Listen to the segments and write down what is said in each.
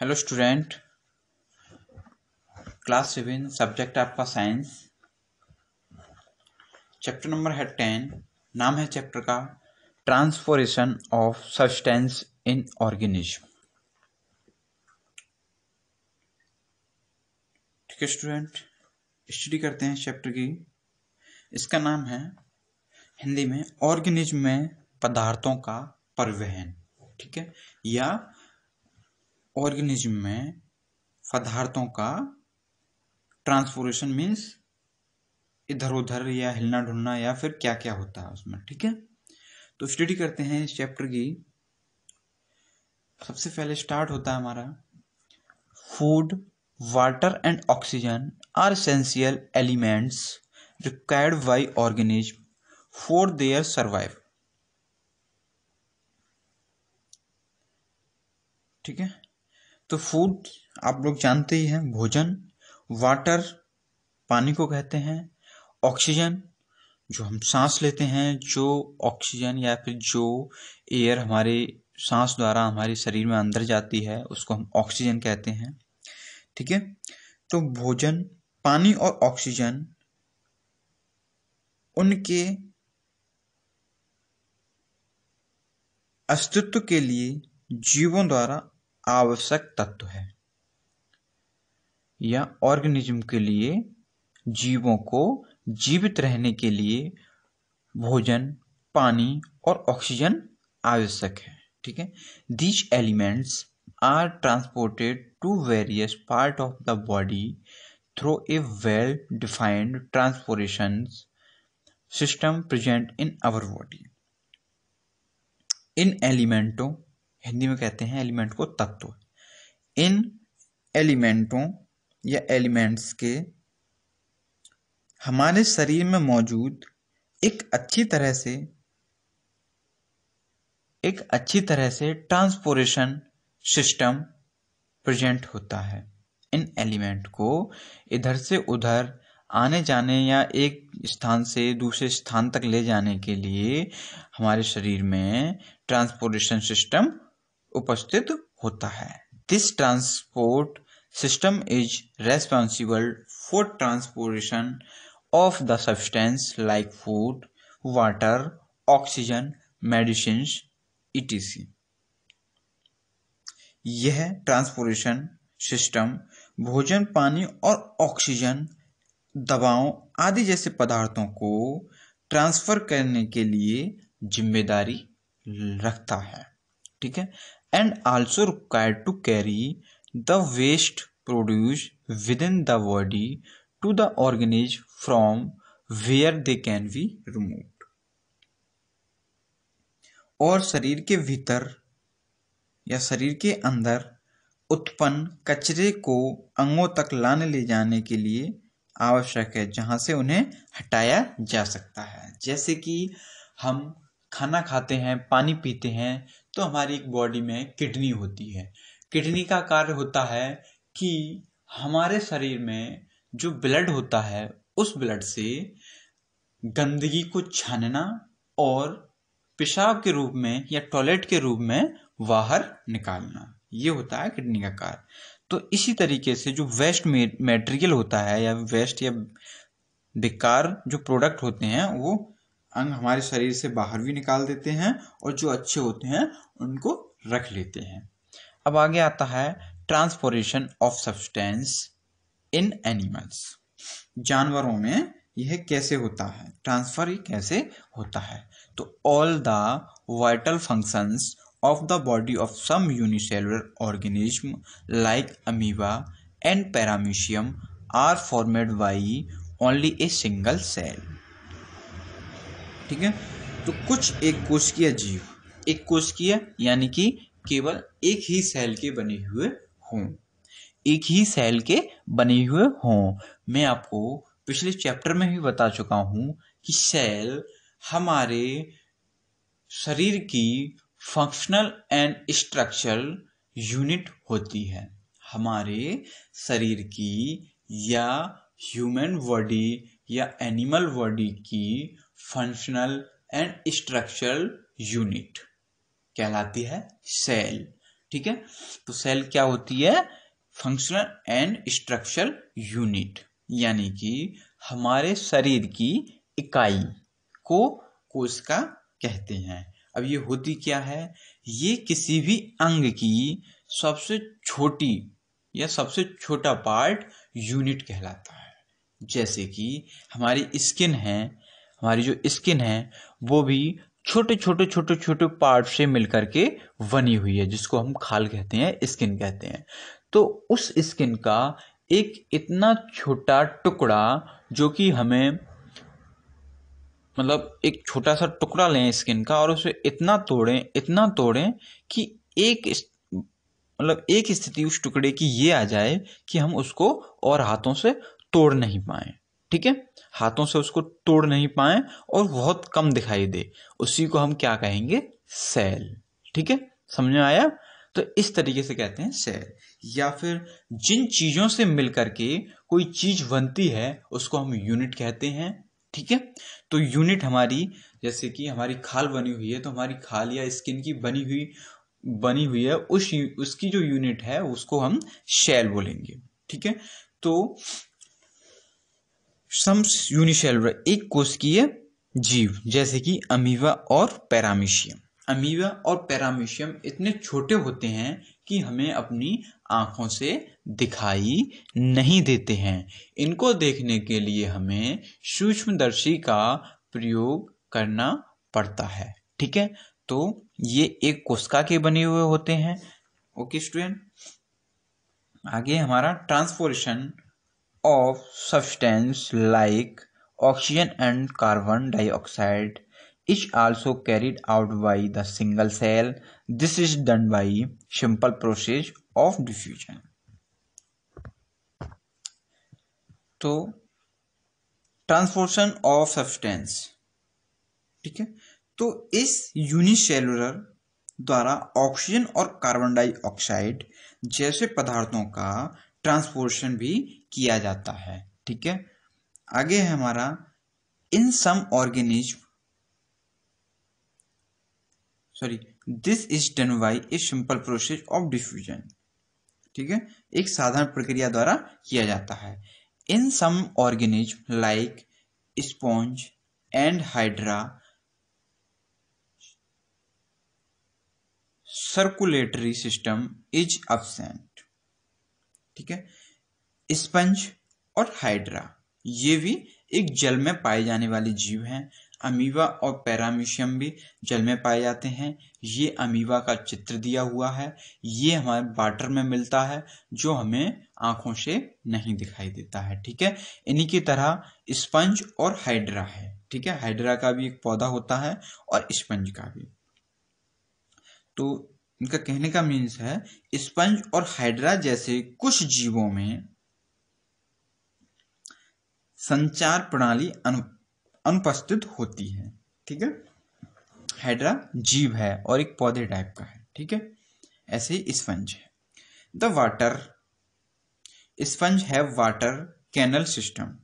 Hello student class seven subject आपका science chapter number है ten नाम है चैप्टर का transportation of substance in organism ठीक है स्टूडेंट स्टडी करते हैं चैप्टर की इसका नाम है हिंदी में ऑर्गेनिज्म में पदार्थों का परिवहन ठीक है या ऑर्गेनिज्म में पदार्थों का ट्रांसफॉर्मेशन मीन्स इधर उधर या हिलना ढुलना या फिर क्या क्या होता है उसमें ठीक है तो स्टडी करते हैं इस चैप्टर की सबसे पहले स्टार्ट होता है हमारा food water and oxygen are essential elements required by organism for their survive ठीक है तो फूड आप लोग जानते ही हैं भोजन वाटर पानी को कहते हैं ऑक्सीजन जो हम सांस लेते हैं जो ऑक्सीजन या फिर जो एयर हमारे सांस द्वारा हमारे शरीर में अंदर जाती है उसको हम ऑक्सीजन कहते हैं ठीक है तो भोजन पानी और ऑक्सीजन उनके अस्तित्व के लिए जीवों द्वारा आवश्यक तत्व है या ऑर्गेनिज्म के लिए जीवों को जीवित रहने के लिए भोजन पानी और ऑक्सीजन आवश्यक है ठीक है these elements are transported to various part of the body through a well defined transportation system present in our body इन एलिमेंटों हिंदी में कहते हैं एलिमेंट को तत्व इन एलिमेंटों या एलिमेंट्स के हमारे शरीर में मौजूद एक अच्छी तरह से एक अच्छी तरह से ट्रांसपोरेशन सिस्टम प्रेजेंट होता है इन एलिमेंट को इधर से उधर आने जाने या एक स्थान से दूसरे स्थान तक ले जाने के लिए हमारे शरीर में ट्रांसपोर्टेशन सिस्टम उपस्थित होता है this transport system is responsible for transportation of the substance like food water oxygen medicine etc यह ट्रांसपोर्टेशन सिस्टम भोजन पानी और ऑक्सीजन दवाओं आदि जैसे पदार्थों को ट्रांसफर करने के लिए जिम्मेदारी रखता है ठीक है and also required to carry the waste produce within the body to the organs from where they can be remove और शरीर के भीतर या शरीर के अंदर उत्पन्न कचरे को अंगों तक लाने ले जाने के लिए आवश्यक है जहाँ से उन्हें हटाया जा सकता है जैसे कि हम खाना खाते हैं पानी पीते हैं तो हमारी एक बॉडी में किडनी होती है किडनी का कार्य होता है कि हमारे शरीर में जो ब्लड होता है उस ब्लड से गंदगी को छानना और पेशाब के रूप में या टॉयलेट के रूप में बाहर निकालना ये होता है किडनी का कार्य तो इसी तरीके से जो वेस्ट मेटेरियल होता है या वेस्ट या बेकार जो प्रोडक्ट होते हैं वो अंग हमारे शरीर से बाहर भी निकाल देते हैं और जो अच्छे होते हैं उनको रख लेते हैं अब आगे आता है transportation of substance in animals जानवरों में यह कैसे होता है ट्रांसफर कैसे होता है तो all the vital functions of the body of some unicellular organism like amoeba and paramecium are formed by only a single cell ठीक है तो कुछ एक कोशिकीय जीव एक कोशिकीय यानी कि केवल एक ही सेल के बने हुए हों एक ही सेल के बने हुए हों मैं आपको पिछले चैप्टर में भी बता चुका हूँ कि सेल हमारे शरीर की फंक्शनल एंड स्ट्रक्चरल यूनिट होती है हमारे शरीर की या ह्यूमन बॉडी या एनिमल बॉडी की फंक्शनल एंड स्ट्रक्चरल यूनिट कहलाती है सेल ठीक है तो सेल क्या होती है फंक्शनल एंड स्ट्रक्चरल यूनिट यानी कि हमारे शरीर की इकाई को कोशिका कहते हैं अब ये होती क्या है ये किसी भी अंग की सबसे छोटी या सबसे छोटा पार्ट यूनिट कहलाता है जैसे कि हमारी स्किन है हमारी जो स्किन है वो भी छोटे छोटे छोटे छोटे पार्ट से मिलकर के बनी हुई है जिसको हम खाल कहते हैं स्किन कहते हैं तो उस स्किन का एक इतना छोटा टुकड़ा जो कि हमें मतलब एक छोटा सा टुकड़ा लें स्किन का और उसे इतना तोड़ें इतना तोड़ें कि एक मतलब एक स्थिति उस टुकड़े की ये आ जाए कि हम उसको और हाथों से तोड़ नहीं पाएं ठीक है हाथों से उसको तोड़ नहीं पाए और बहुत कम दिखाई दे उसी को हम क्या कहेंगे सेल ठीक है समझ में आया तो इस तरीके से कहते हैं सेल या फिर जिन चीजों से मिलकर के कोई चीज बनती है उसको हम यूनिट कहते हैं ठीक है तो यूनिट हमारी जैसे कि हमारी खाल बनी हुई है तो हमारी खाल या स्किन की बनी हुई बनी हुई है उस उसकी जो यूनिट है उसको हम शेल बोलेंगे ठीक है तो सम्स यूनिशेल एक कोशिकीय जीव जैसे कि अमीवा और पैरामिशियम अमीवा और पैरामिशियम इतने छोटे होते हैं कि हमें अपनी आँखों से दिखाई नहीं देते हैं इनको देखने के लिए हमें सूक्ष्मदर्शी का प्रयोग करना पड़ता है ठीक है तो ये एक कोशिका के बने हुए होते हैं ओके स्टूडेंट आगे हमारा transportation of substance like oxygen and carbon dioxide is also carried out by the single cell. This is done by simple process of diffusion. to transportation of substance ठीक है तो इस यूनिसेलुलर द्वारा oxygen और carbon dioxide जैसे पदार्थों का ट्रांसपोर्शन भी किया जाता है ठीक है आगे है हमारा in some organism sorry this is done by a simple process of diffusion ठीक है एक साधारण प्रक्रिया द्वारा किया जाता है in some organism like sponge and hydra circulatory system is absent ठीक है स्पंज और हाइड्रा ये भी एक जल में पाए जाने वाले जीव हैं अमीवा और पैरामिशियम भी जल में पाए जाते हैं ये अमीवा का चित्र दिया हुआ है ये हमारे वाटर में मिलता है जो हमें आंखों से नहीं दिखाई देता है ठीक है इन्हीं की तरह स्पंज और हाइड्रा है ठीक है हाइड्रा का भी एक पौधा होता है और स्पंज का भी तो इनका कहने का मीन्स है स्पंज और हाइड्रा जैसे कुछ जीवों में संचार प्रणाली अनु अनुपस्थित होती है ठीक है हाइड्रा जीव है और एक पौधे टाइप का है ठीक है ऐसे ही स्पंज है the water sponge have water canal system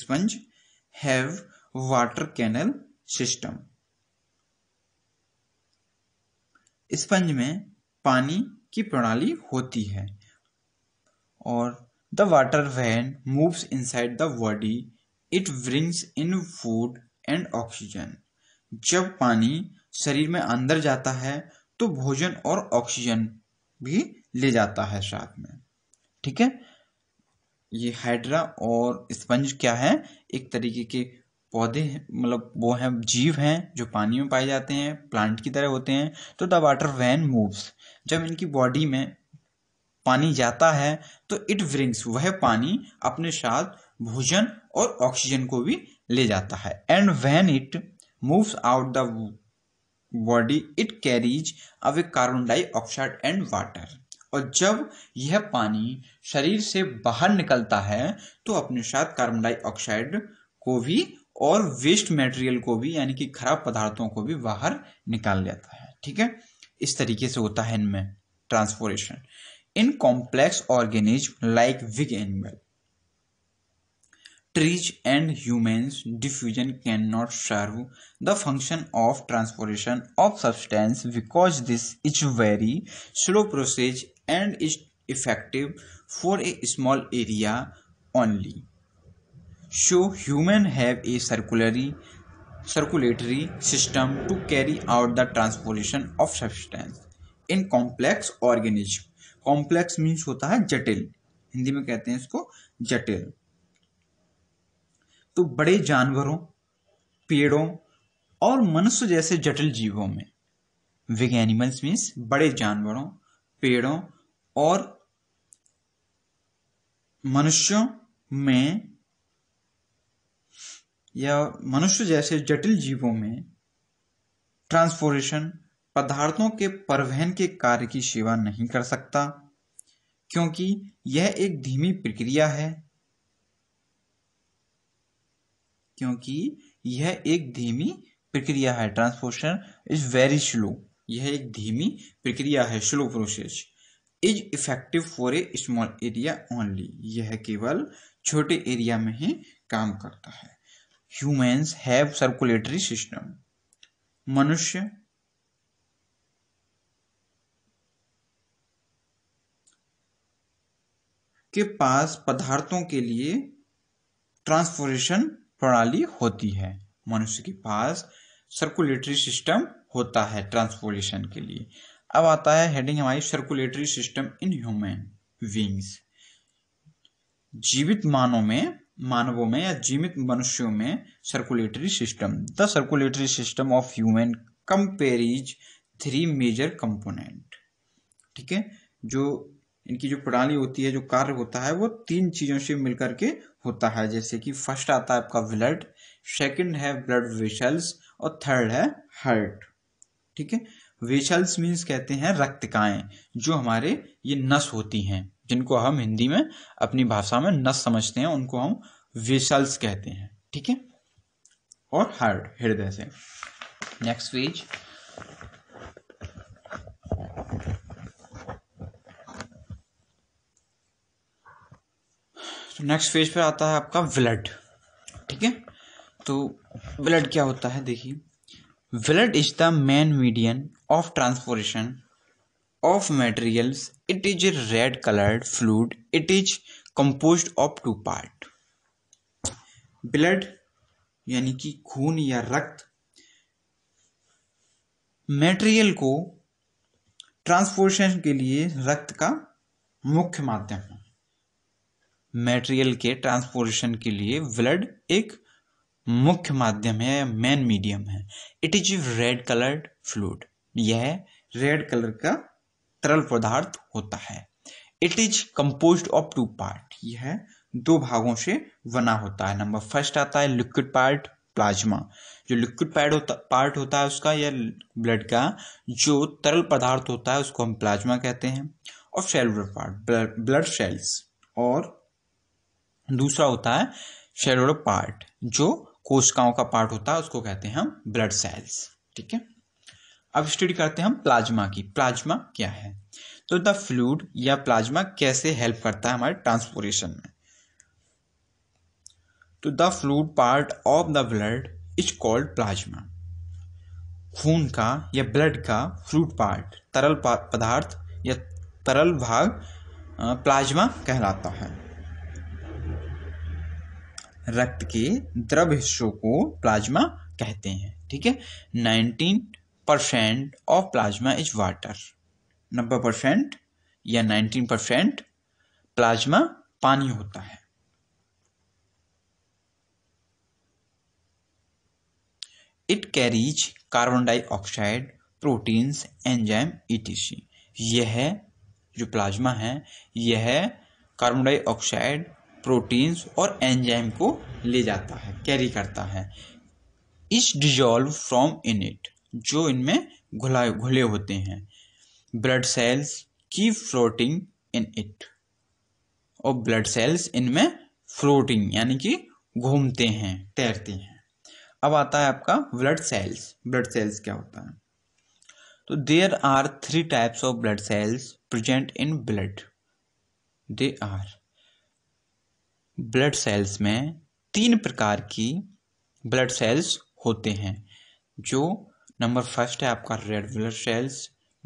sponge have water canal system sponge में पानी की प्रणाली होती है और the water when moves inside the body it brings in food and oxygen जब पानी शरीर में अंदर जाता है तो भोजन और ऑक्सीजन भी ले जाता है साथ में ठीक है ये हाइड्रा और स्पंज क्या है एक तरीके के पौधे मतलब वो हैं जीव हैं जो पानी में पाए जाते हैं प्लांट की तरह होते हैं तो द वाटर वैन मूव्स जब इनकी बॉडी में पानी जाता है तो इट ब्रिंग्स वह पानी अपने साथ भोजन और ऑक्सीजन को भी ले जाता है and when it moves out the body it carries away carbon dioxide and water और जब यह पानी शरीर से बाहर निकलता है तो अपने साथ कार्बन डाइऑक्साइड को भी और वेस्ट मटेरियल को भी यानी कि खराब पदार्थों को भी बाहर निकाल लेता है ठीक है इस तरीके से होता है इनमें transportation in complex organisms like big animal. Trees and humans diffusion cannot serve the function of transportation of substance because this is very slow process and is effective for a small area only. So human have a circulatory circulatory system to carry out the transportation of substance in complex organisms complex means होता है जटिल हिंदी में कहते हैं इसको जटिल तो बड़े जानवरों पेड़ों और मनुष्य जैसे जटिल जीवों में विग एनिमल्स मीन्स बड़े जानवरों पेड़ों और मनुष्यों में या मनुष्य जैसे जटिल जीवों में ट्रांसफोरेशन पदार्थों के परिवहन के कार्य की सेवा नहीं कर सकता क्योंकि यह एक धीमी प्रक्रिया है क्योंकि यह एक धीमी प्रक्रिया है ट्रांसपोर्शन इज वेरी स्लो यह एक धीमी प्रक्रिया है slow process is effective for a small area only यह केवल छोटे एरिया में ही काम करता है ह्यूमेंस हैव सर्कुलेटरी सिस्टम मनुष्य के पास पदार्थों के लिए ट्रांसपोर्टेशन प्रणाली होती है मनुष्य के पास सर्कुलेटरी सिस्टम होता है ट्रांसपोर्टेशन के लिए अब आता है हेडिंग हमारी circulatory system in human beings जीवित मानव में मानवों में या जीवित मनुष्यों में circulatory system the circulatory system of human comprises three major component ठीक है जो इनकी जो प्रणाली होती है जो कार्य होता है वो तीन चीज़ों से मिलकर के होता है जैसे कि फर्स्ट आता है आपका ब्लड सेकंड है ब्लड वेशल्स और थर्ड है हार्ट ठीक है वेशल्स मीन्स कहते हैं रक्तिकाएं जो हमारे ये नस होती हैं जिनको हम हिंदी में अपनी भाषा में नस समझते हैं उनको हम वेशल्स कहते हैं ठीक है और हार्ट हृदय से नेक्स्ट पेज तो नेक्स्ट फेज पे आता है आपका ब्लड ठीक है तो ब्लड क्या होता है देखिए blood is the main median of transportation of materials it is a red coloured fluid it is compose of two part blood यानी कि खून या रक्त मटेरियल को ट्रांसपोर्टेशन के लिए रक्त का मुख्य माध्यम है मेटेरियल के ट्रांसपोर्टेशन के लिए ब्लड एक मुख्य माध्यम है या मेन मीडियम है it is red coloured fluid यह रेड कलर का तरल पदार्थ होता है it is compose of two part यह दो भागों से बना होता है नंबर फर्स्ट आता है लिक्विड पार्ट प्लाज्मा जो लिक्विड पैड होता पार्ट होता है उसका या ब्लड का जो तरल पदार्थ होता है उसको हम प्लाज्मा कहते हैं और सेलुलर पार्ट ब्लड सेल्स और दूसरा होता है शेरोड पार्ट जो कोशिकाओं का पार्ट होता है उसको कहते हैं हम ब्लड सेल्स ठीक है अब स्टडी करते हैं हम प्लाज्मा की प्लाज्मा क्या है तो द फ्लूड या प्लाज्मा कैसे हेल्प करता है हमारे ट्रांसपोरेशन में तो the fluid part of the blood is called plasma खून का या ब्लड का फ्लूड पार्ट तरल पदार्थ या तरल भाग प्लाज्मा कहलाता है रक्त के द्रव हिस्सों को प्लाज्मा कहते हैं ठीक है nineteen percent of plasma is water नब्बे परसेंट या नाइनटीन परसेंट प्लाज्मा पानी होता है it carries carbon dioxide proteins enzyme etc यह जो प्लाज्मा है यह कार्बन डाइऑक्साइड प्रोटीन्स और एंजाइम को ले जाता है कैरी करता है इस डिजॉल्व फ्रॉम इन इट जो इनमें घुला घुले होते हैं ब्लड सेल्स की फ्लोटिंग इन इट और ब्लड सेल्स इनमें फ्लोटिंग यानी कि घूमते हैं तैरते हैं अब आता है आपका ब्लड सेल्स ब्लड सेल्स क्या होता है तो there are three types of blood cells present in blood they are blood cells में तीन प्रकार की ब्लड सेल्स होते हैं जो नंबर फर्स्ट है आपका red blood cells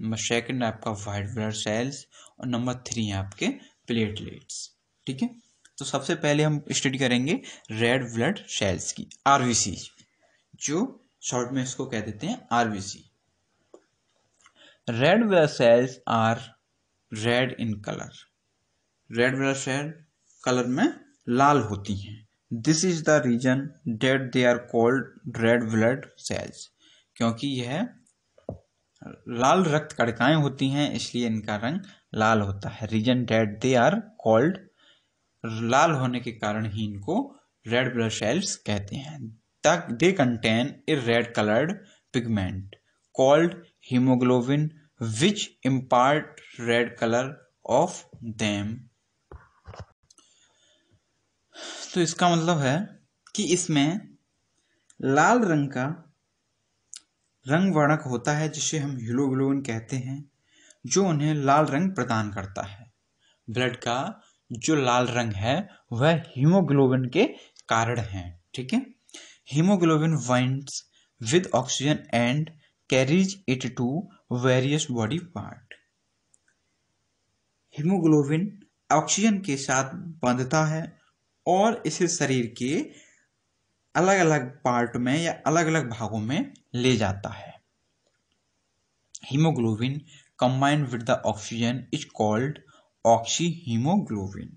number second आपका वाइट ब्लड सेल्स और नंबर थ्री है आपके प्लेटलेट्स ठीक है तो सबसे पहले हम स्टडी करेंगे रेड ब्लड सेल्स की आर जो शॉर्ट में इसको कह देते हैं R red blood cells are red in colour red blood cell colour में लाल होती हैं this is the reason that they are called red blood cells क्योंकि यह लाल रक्त कड़काएं होती हैं इसलिए इनका रंग लाल होता है reason that they are called लाल होने के कारण ही इनको रेड ब्लड सेल्स कहते हैं they contain a red coloured pigment called haemoglobin which impart red colour of them तो इसका मतलब है कि इसमें लाल रंग का रंग वर्णक होता है जिसे हम हीलोग्लोबिन कहते हैं जो उन्हें लाल रंग प्रदान करता है ब्लड का जो लाल रंग है वह हीमोग्लोबिन के कारण है ठीक है haemoglobin binds with oxygen and carries it to various body part haemoglobin oxygen के साथ बंधता है और इसे शरीर के अलग अलग पार्ट में या अलग अलग भागों में ले जाता है haemoglobin with the oxygen is called oxyhaemoglobin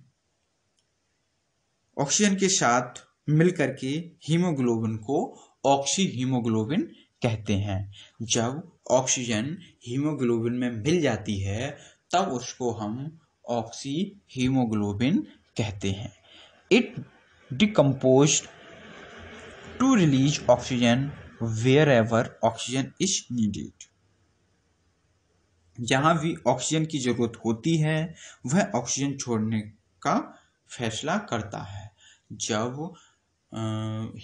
oxygen के साथ मिलकर के हीमोग्लोबिन को ऑक्सीहीमोग्लोबिन कहते हैं जब ऑक्सीजन हीमोग्लोबिन में मिल जाती है तब उसको हम ऑक्सीहीमोग्लोबिन कहते हैं it decomposed to release oxygen wherever oxygen is needed जहां भी ऑक्सीजन की ज़रूरत होती है वह ऑक्सीजन छोड़ने का फैसला करता है जब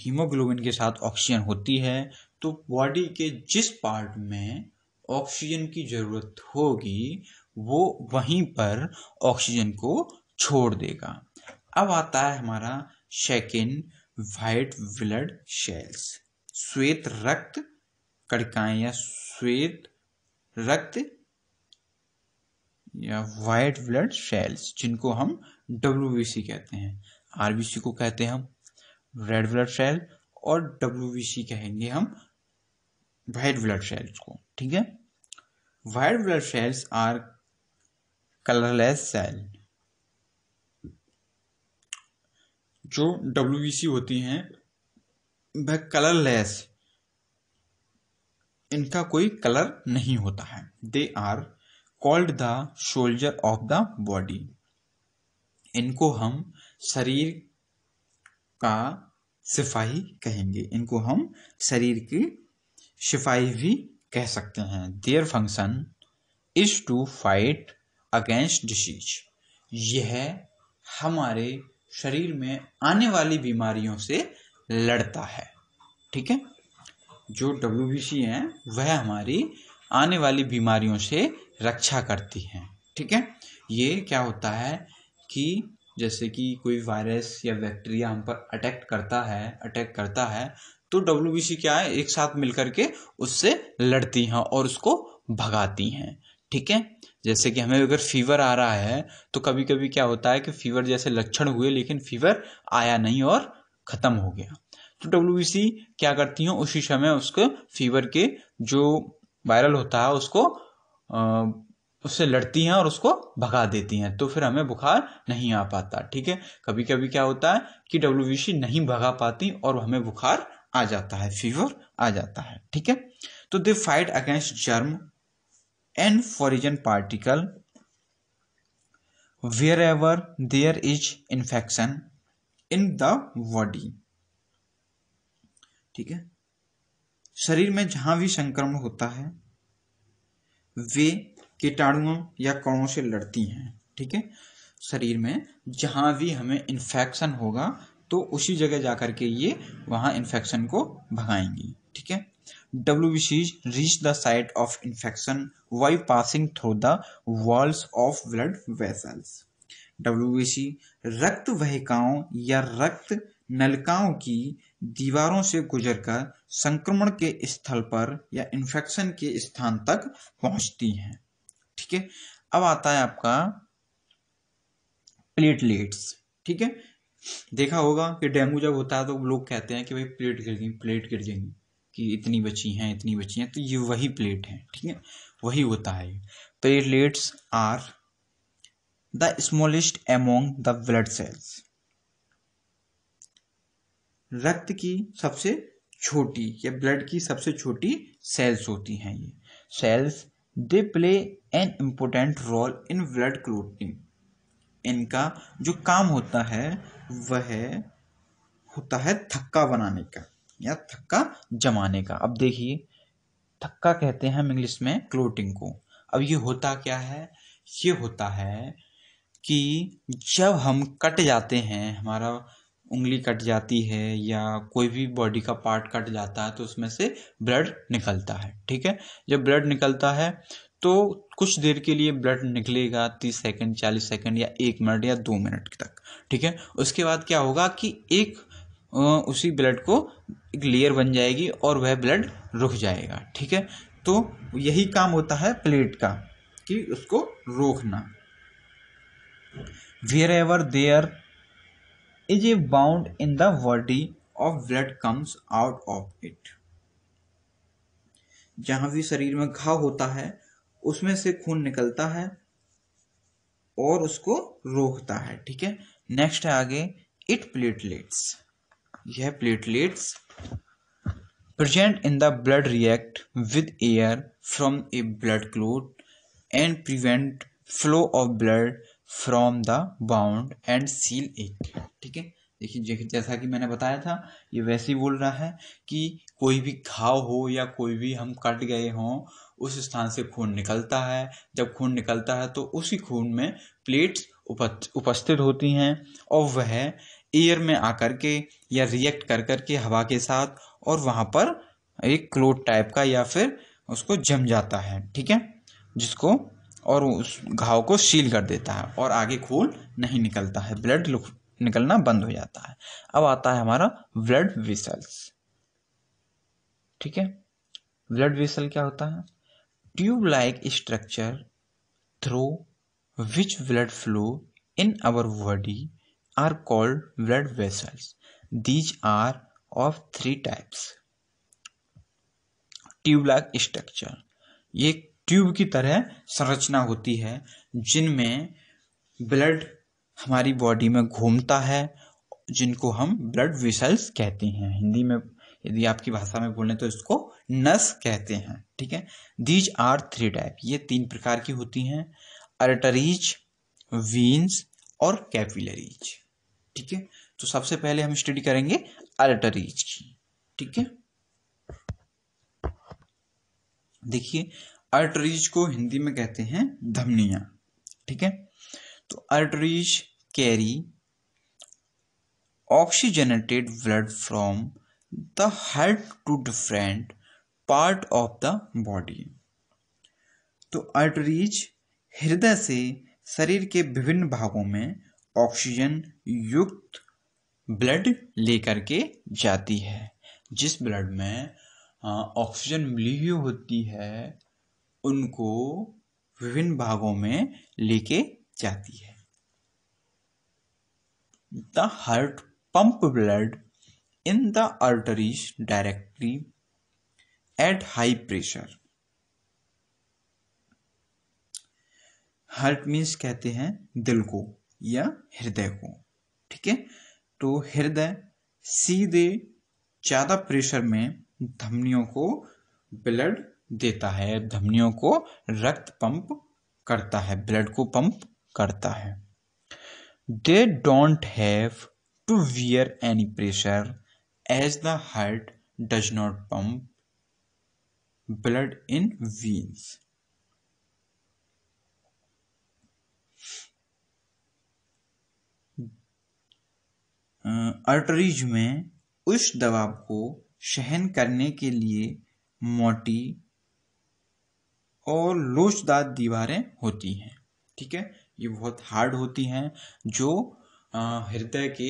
हीमोग्लोबिन के साथ ऑक्सीजन होती है तो बॉडी के जिस पार्ट में ऑक्सीजन की ज़रूरत होगी वो वहीं पर ऑक्सीजन को छोड़ देगा अब आता है हमारा शेकिन वाइट ब्लड सेल्स श्वेत रक्त कड़काएं या श्वेत रक्त या वाइट ब्लड सेल्स जिनको हम डब्ल्यू कहते हैं आरबीसी को कहते हैं हम रेड ब्लड सेल और डब्ल्यू कहेंगे हम वाइट ब्लड सेल्स को ठीक है white blood cells are colourless cell जो डब्ल्यू e होती हैं वह कलरलेस इनका कोई कलर नहीं होता है they are called the soldier of the body इनको हम शरीर का सिपाही कहेंगे इनको हम शरीर की सिपाही भी कह सकते हैं their function is to fight against disease यह हमारे शरीर में आने वाली बीमारियों से लड़ता है ठीक है जो डब्ल्यू बी सी हैं वह हमारी आने वाली बीमारियों से रक्षा करती हैं ठीक है ये क्या होता है कि जैसे कि कोई वायरस या बैक्टीरिया हम पर अटैक करता है अटैक करता है तो डब्ल्यू क्या है एक साथ मिलकर के उससे लड़ती हैं और उसको भगाती हैं ठीक है जैसे कि हमें अगर फीवर आ रहा है तो कभी कभी क्या होता है कि फीवर जैसे लक्षण हुए लेकिन फीवर आया नहीं और ख़त्म हो गया तो डब्ल्यू क्या करती हैं उसी समय उसके फीवर के जो वायरल होता है उसको उससे लड़ती हैं और उसको भगा देती हैं तो फिर हमें बुखार नहीं आ पाता ठीक है कभी कभी क्या होता है कि डब्ल्यू नहीं भगा पाती और हमें बुखार आ जाता है फीवर आ जाता है ठीक है तो they fight against germ and foreign particle wherever there is infection in the body ठीक है शरीर में जहां भी संक्रमण होता है वे कीटाणुओं या कणों से लड़ती हैं ठीक है शरीर में जहां भी हमें इन्फेक्शन होगा तो उसी जगह जाकर के ये वहां इन्फेक्शन को भगाएंगी ठीक है WBCs reach the site of infection by passing through the walls of blood vessels WBC रक्त वहिकाओं या रक्त नलकाओं की दीवारों से गुजरकर संक्रमण के स्थल पर या इन्फेक्शन के स्थान तक पहुंचती हैं ठीक है अब आता है आपका प्लेटलेट्स ठीक है देखा होगा कि डेंगू जब होता है तो लोग कहते हैं कि भाई प्लेट गिर गई प्लेट गिर जाएंगी कि इतनी बची हैं इतनी बची हैं तो ये वही प्लेट है ठीक है वही होता है platelets are the smallest among the blood cells रक्त की सबसे छोटी या ब्लड की सबसे छोटी सेल्स होती हैं ये cells they play an important role in blood clotting इनका जो काम होता है वह होता है थक्का बनाने का या थक्का जमाने का अब देखिए थक्का कहते हैं हम इंग्लिश में क्लोटिंग को अब ये होता क्या है ये होता है कि जब हम कट जाते हैं हमारा उंगली कट जाती है या कोई भी बॉडी का पार्ट कट जाता है तो उसमें से ब्लड निकलता है ठीक है जब ब्लड निकलता है तो कुछ देर के लिए ब्लड निकलेगा तीस सेकंड चालीस सेकंड या एक मिनट या दो मिनट तक ठीक है उसके बाद क्या होगा कि एक उसी ब्लड को एक लेयर बन जाएगी और वह ब्लड रुक जाएगा ठीक है तो यही काम होता है प्लेट का कि उसको रोकना wherever there is a wound in the body of blood comes out of it जहां भी शरीर में घाव होता है उसमें से खून निकलता है और उसको रोकता है ठीक है नेक्स्ट है आगे इट प्लेटलेट्स यह platelets present in the blood react with air from a blood clot and prevent flow of blood from the wound and seal एक ठीक है देखिए जैसा कि मैंने बताया था ये वैसे ही बोल रहा है कि कोई भी घाव हो या कोई भी हम कट गए हों उस स्थान से खून निकलता है जब खून निकलता है तो उसी खून में प्लेट्स उपस्थित होती हैं और वह एयर में आकर के या रिएक्ट कर कर के हवा के साथ और वहाँ पर एक क्लोट टाइप का या फिर उसको जम जाता है ठीक है जिसको और उस घाव को सील कर देता है और आगे खून नहीं निकलता है ब्लड निकलना बंद हो जाता है अब आता है हमारा ब्लड विसल्स ठीक है ब्लड वेसल क्या होता है tube like structure through which blood flow in our body are called blood vessels. These are of three types. Tube like structure ये ट्यूब की तरह संरचना होती है जिनमें ब्लड हमारी बॉडी में घूमता है जिनको हम ब्लड विसल्स कहते हैं हिंदी में यदि आपकी भाषा में बोलें तो इसको नस कहते हैं ठीक है दीज आर थ्री टाइप ये तीन प्रकार की होती हैं अर्टरीज वीन्स और कैपिलरीज ठीक है तो सबसे पहले हम स्टडी करेंगे अर्टरीज की ठीक है देखिए अर्टरीज को हिंदी में कहते हैं धमनिया ठीक है तो arteries carry oxygenated blood from the heart to different part of the body तो अर्टरीज हृदय से शरीर के विभिन्न भागों में ऑक्सीजन युक्त ब्लड लेकर के जाती है जिस ब्लड में ऑक्सीजन मिली हुई होती है उनको विभिन्न भागों में लेके जाती है the heart pump blood in the arteries directly at high pressure heart means कहते हैं दिल को या हृदय को ठीक है तो हृदय सीधे ज़्यादा प्रेशर में धमनियों को ब्लड देता है धमनियों को रक्त पंप करता है ब्लड को पंप करता है they don't have to wear any pressure as the heart does not pump blood in veins arteries में उस दबाव को सहन करने के लिए मोटी और लोचदार दीवारें होती हैं ठीक है ये बहुत हार्ड होती हैं जो हृदय के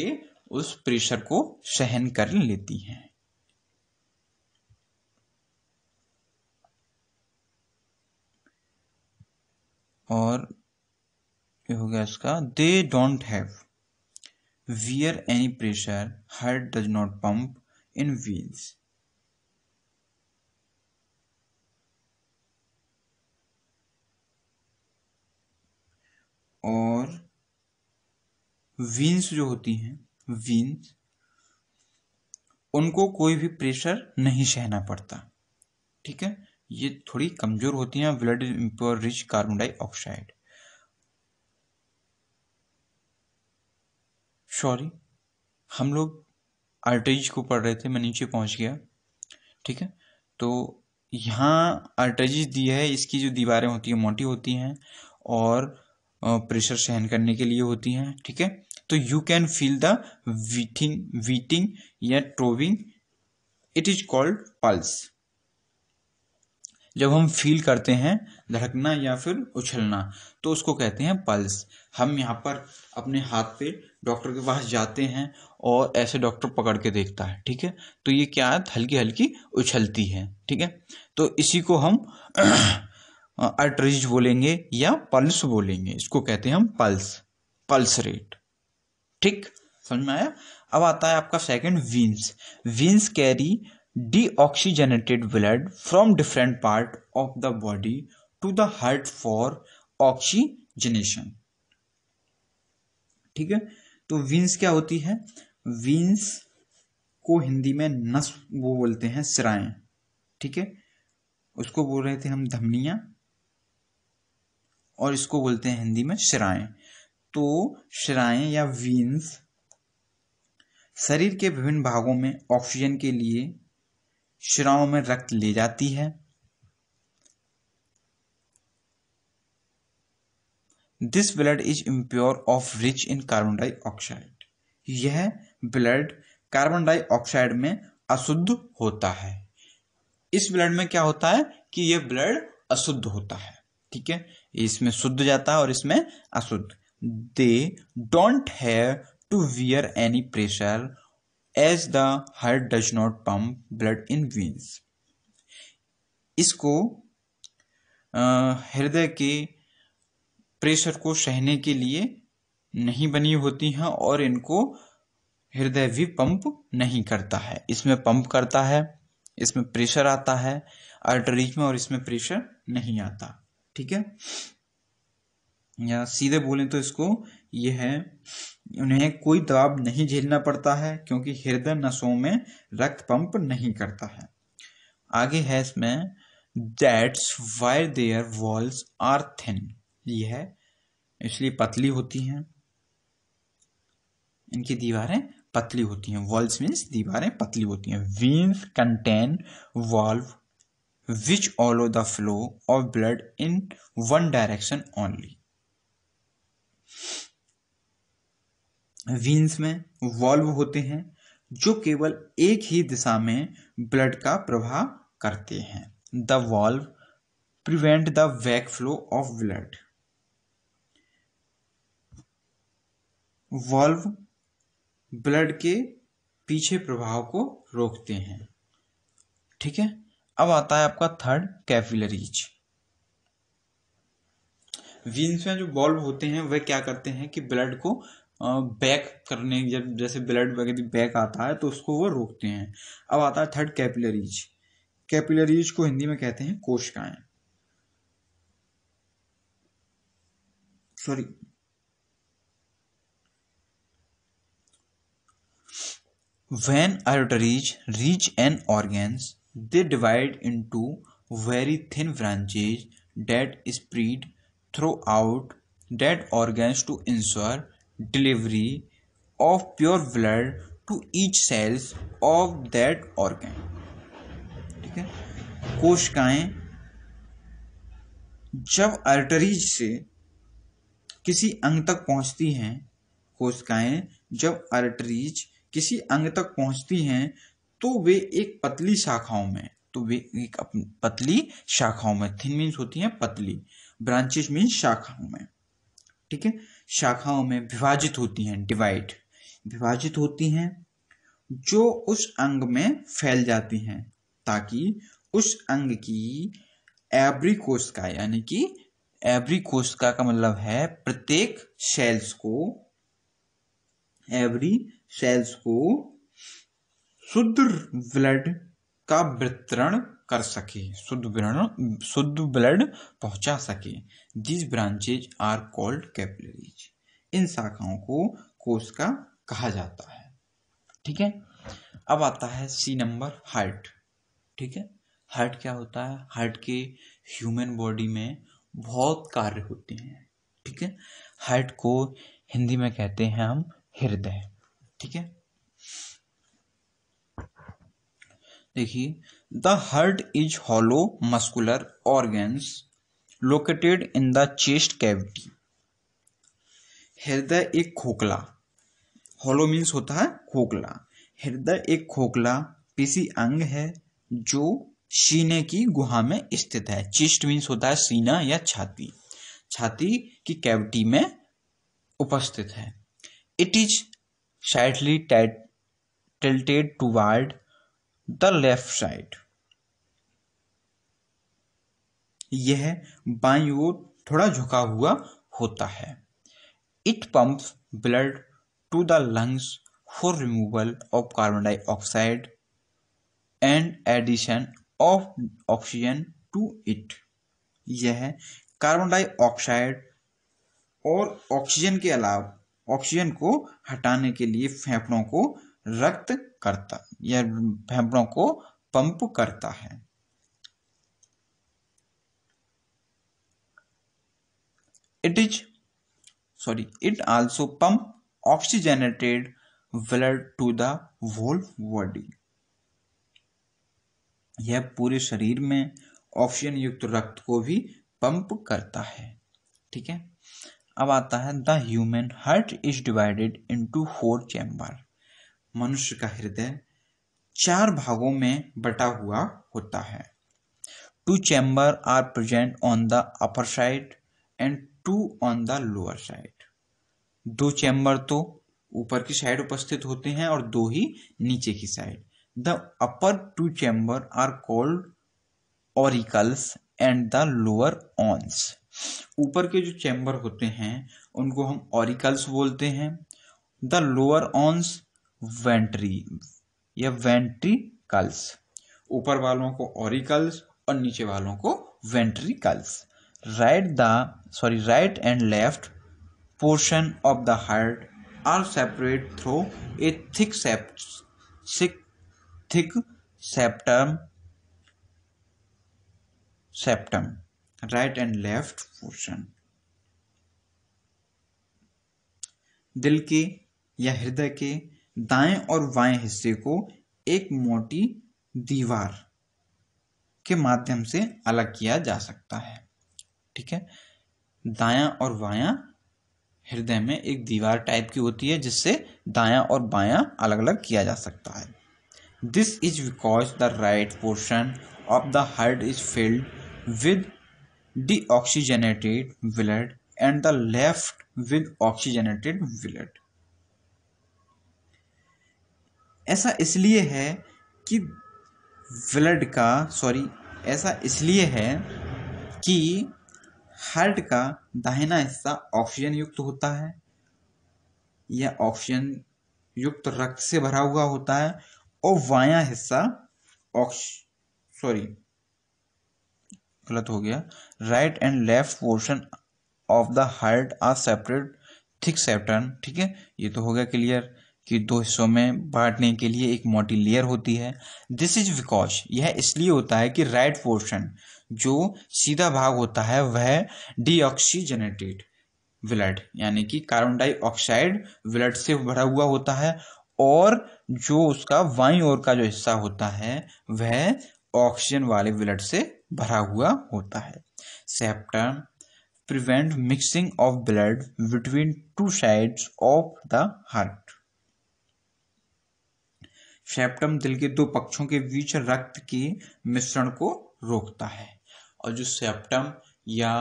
उस प्रेशर को सहन कर लेती हैं और ये हो गया इसका they don't have wear any pressure heart does not pump in veins. और वीन्स जो होती हैं वीन्स उनको कोई भी प्रेशर नहीं सहना पड़ता ठीक है ये थोड़ी कमज़ोर होती हैं blood rich carbon dioxide sorry हम लोग आर्टेज को पढ़ रहे थे मैं नीचे पहुंच गया ठीक है तो यहाँ आर्टेजिस दी है इसकी जो दीवारें होती हैं मोटी होती हैं और प्रेशर सहन करने के लिए होती हैं ठीक है तो you can feel the beating beating या throbbing it is called pulse जब हम फील करते हैं धड़कना या फिर उछलना तो उसको कहते हैं पल्स हम यहाँ पर अपने हाथ पे डॉक्टर के पास जाते हैं और ऐसे डॉक्टर पकड़ के देखता है ठीक है तो ये क्या है हल्की हल्की उछलती है ठीक है तो इसी को हम अर्टरीज बोलेंगे या पल्स बोलेंगे इसको कहते हैं हम पल्स पल्स रेट ठीक समझ में आया अब आता है आपका second veins veins carry deoxygenated blood from different part of the body to the heart for oxygenation ठीक है तो विंस क्या होती है विंस को हिंदी में नस वो बोलते हैं सिराएं ठीक है उसको बोल रहे थे हम धमनिया और इसको बोलते हैं हिंदी में शराय तो शराएँ या वीन्स शरीर के विभिन्न भागों में ऑक्सीजन के लिए शराओं में रक्त ले जाती है this blood is impure of rich in carbon dioxide यह ब्लड कार्बन डाइऑक्साइड में अशुद्ध होता है इस ब्लड में क्या होता है कि यह ब्लड अशुद्ध होता है ठीक है इसमें शुद्ध जाता है और इसमें अशुद्ध they don't have to wear any pressure as the heart does not pump blood in veins इसको हृदय के प्रेशर को सहने के लिए नहीं बनी होती हैं और इनको हृदय भी पंप नहीं करता है इसमें पंप करता है इसमें प्रेशर आता है अल्टरीज में और इसमें प्रेशर नहीं आता ठीक है या सीधे बोलें तो इसको यह है उन्हें कोई दबाव नहीं झेलना पड़ता है क्योंकि हृदय नसों में रक्त पंप नहीं करता है आगे है इसमें that's why their walls are thin ली है इसलिए पतली होती हैं इनकी दीवारें पतली होती हैं वॉल्स मीन्स दीवारें पतली होती हैं veins contain valve which allow the flow of blood in one direction only veins में वॉल्व होते हैं जो केवल एक ही दिशा में ब्लड का प्रवाह करते हैं the valve prevent the back flow of blood valve blood के पीछे प्रभाव को रोकते हैं ठीक है अब आता है आपका थर्ड कैपिलरीज वीन्स में जो बॉल्व होते हैं वह क्या करते हैं कि ब्लड को बैक करने जब जैसे ब्लड वगैरह बैक आता है तो उसको वो रोकते हैं अब आता है थर्ड कैपिलरीज कैपिलरीज को हिंदी में कहते हैं कोशिकाएं sorry When arteries reach an organ, they divide into very thin branches that spread throughout that organ to ensure delivery of pure blood to each cells of that organ. ठीक है कोशिकाएं जब arteries से किसी अंग तक पहुंचती हैं कोशिकाएं जब आर्टरीज किसी अंग तक पहुंचती हैं तो वे एक पतली शाखाओं में तो वे एक पतली शाखाओं में थिन मीन्स होती हैं पतली ब्रांचेस मीन्स शाखाओं में ठीक है शाखाओं में विभाजित होती हैं डिवाइड विभाजित होती हैं जो उस अंग में फैल जाती हैं ताकि उस अंग की एवरी कोशिका यानी कि एवरी कोशिका का मतलब है प्रत्येक सेल्स को एवरी सेल्स को शुद्ध ब्लड का वितरण कर सके शुद्ध शुद्ध ब्लड पहुंचा सके this branches are called capillaries इन शाखाओं को कोश का कहा जाता है ठीक है अब आता है सी नंबर हार्ट ठीक है हार्ट क्या होता है हार्ट के ह्यूमन बॉडी में बहुत कार्य होते हैं ठीक है हार्ट को हिंदी में कहते हैं हम हृदय ठीक है देखिए the heart is hollow muscular organs located in the chest cavity हृदय एक खोखला हॉलो मीन्स होता है खोखला हृदय एक खोखला पीसी अंग है जो सीने की गुहा में स्थित है चेस्ट मीन्स होता है सीना या छाती छाती की कैविटी में उपस्थित है it is slightly tilted toward the left side. यह बाई ओर थोड़ा झुका हुआ होता है it pump blood to the lungs for removal of carbon dioxide and addition of oxygen to it यह कार्बन डाइऑक्साइड और ऑक्सीजन के अलावा ऑक्सीजन को हटाने के लिए फेफड़ों को रक्त करता या फेफड़ों को पंप करता है it is sorry it also pump oxygenated blood to the whole body यह पूरे शरीर में ऑक्सीजन युक्त रक्त को भी पंप करता है ठीक है अब आता है the human heart is divided into four chamber मनुष्य का हृदय चार भागों में बटा हुआ होता है two chamber are present on the upper side and two on the lower side दो चैम्बर तो ऊपर की साइड उपस्थित होते हैं और दो ही नीचे की side the upper two chamber are called auricles and the lower ones ऊपर के जो चैम्बर होते हैं उनको हम ऑरिकल्स बोलते हैं द लोअर ऑन्स वेंट्री या वेंट्रिकल्स ऊपर वालों को ऑरिकल्स और नीचे वालों को ventricles right the sorry right and left portion of the heart are separate through a thick sept thick septum septum right and left portion दिल के या हृदय के दाएं और बाएं हिस्से को एक मोटी दीवार के माध्यम से अलग किया जा सकता है ठीक है दाया और बाया हृदय में एक दीवार टाइप की होती है जिससे दाया और बाया अलग अलग किया जा सकता है this is because the right portion of the heart is filled with deoxygenated fillet and the left with oxygenated fillet ऐसा इसलिए है कि ब्लड का सॉरी ऐसा इसलिए है कि हार्ट का दाहिना हिस्सा ऑक्सीजन युक्त होता है या ऑक्सीजन युक्त रक्त से भरा हुआ होता है और वाया हिस्सा ऑक्स सॉरी गलत हो गया right and left portion of the heart are separate thick septum ठीक है ये तो हो गया क्लियर कि दो हिस्सों में बांटने के लिए एक मोटी लेयर होती है दिस इज बिकॉज यह इसलिए होता है कि राइट पोर्शन जो सीधा भाग होता है वह डीऑक्सीजनेटेड ब्लड यानी कि कार्बन डाइऑक्साइड ब्लड से भरा हुआ होता है और जो उसका वाई ओर का जो हिस्सा होता है वह ऑक्सीजन वाले ब्लड से भरा हुआ होता है septum prevent mixing of blood between two sides of the heart septum दिल के दो पक्षों के बीच रक्त के मिश्रण को रोकता है और जो सेप्टम या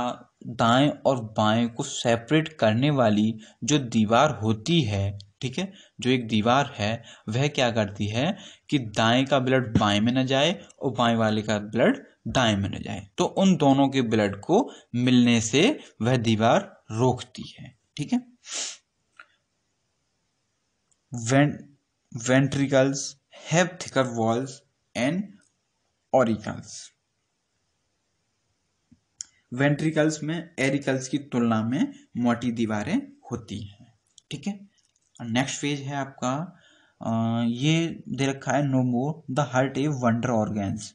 दाएं और बाएं को सेपरेट करने वाली जो दीवार होती है ठीक है जो एक दीवार है वह क्या करती है कि दाएं का ब्लड बाएं में न जाए और बाएं वाले का ब्लड दाएं में न जाए तो उन दोनों के ब्लड को मिलने से वह दीवार रोकती है ठीक है वें, ventricles have thicker walls and auricles ventricles में एरिकल्स की तुलना में मोटी दीवारें होती हैं ठीक है नेक्स्ट फेज है आपका आ, ये दे रखा है know more the heart a wonder organs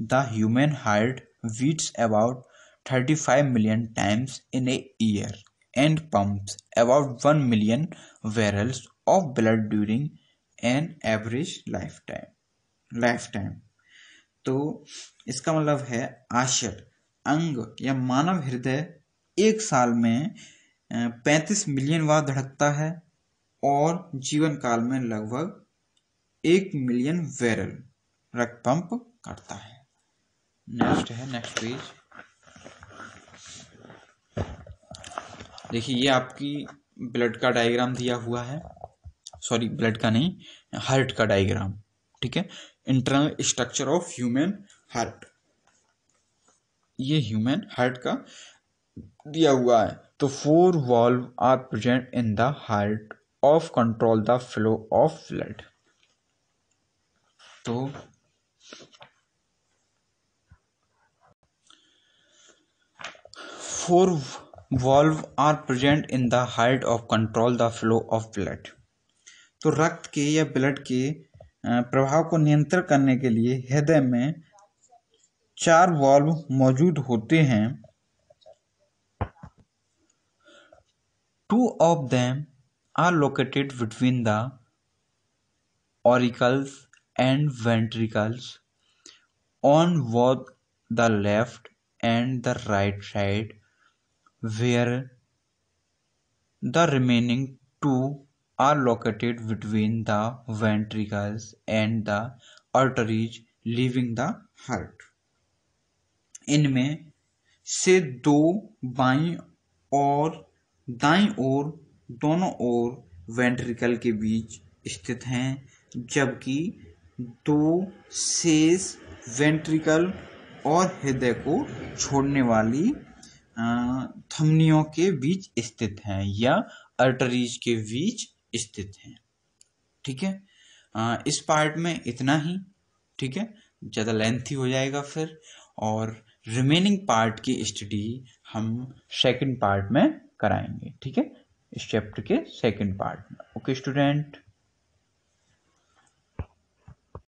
the human heart beats about thirty five million times in a year and pumps about one million barrels of blood during an average lifetime lifetime तो इसका मतलब है आशर अंग या मानव हृदय एक साल में पैंतीस मिलियन बार धड़कता है और जीवन काल में लगभग एक मिलियन वैरल रक्त पंप करता है नेक्स्ट है नेक्स्ट पेज देखिए ये आपकी ब्लड का डायग्राम दिया हुआ है सॉरी ब्लड का नहीं हार्ट का डायग्राम ठीक है internal structure of human heart ये ह्यूमन हार्ट का दिया हुआ है तो four valve are present in the heart of control the flow of blood तो four valve are present in the heart of control the flow of blood तो रक्त के या ब्लड के प्रभाव को नियंत्रण करने के लिए हृदय में चार वॉल्व मौजूद होते हैं two of them are located between the auricles and ventricles on both the left and the right side where the remaining two are located between the ventricles and the arteries leaving the heart इनमें से दो बाईं और दाईं ओर दोनों ओर ventricle के बीच स्थित हैं जबकि दो शेष वेंट्रिकल और हृदय को छोड़ने वाली थमनियों के बीच स्थित हैं या अर्टरीज के बीच स्थित हैं ठीक है इस पार्ट में इतना ही ठीक है ज़्यादा लेंथी हो जाएगा फिर और रिमेनिंग पार्ट की स्टडी हम सेकंड पार्ट में कराएंगे ठीक है इस चैप्टर के सेकंड पार्ट में ओके स्टूडेंट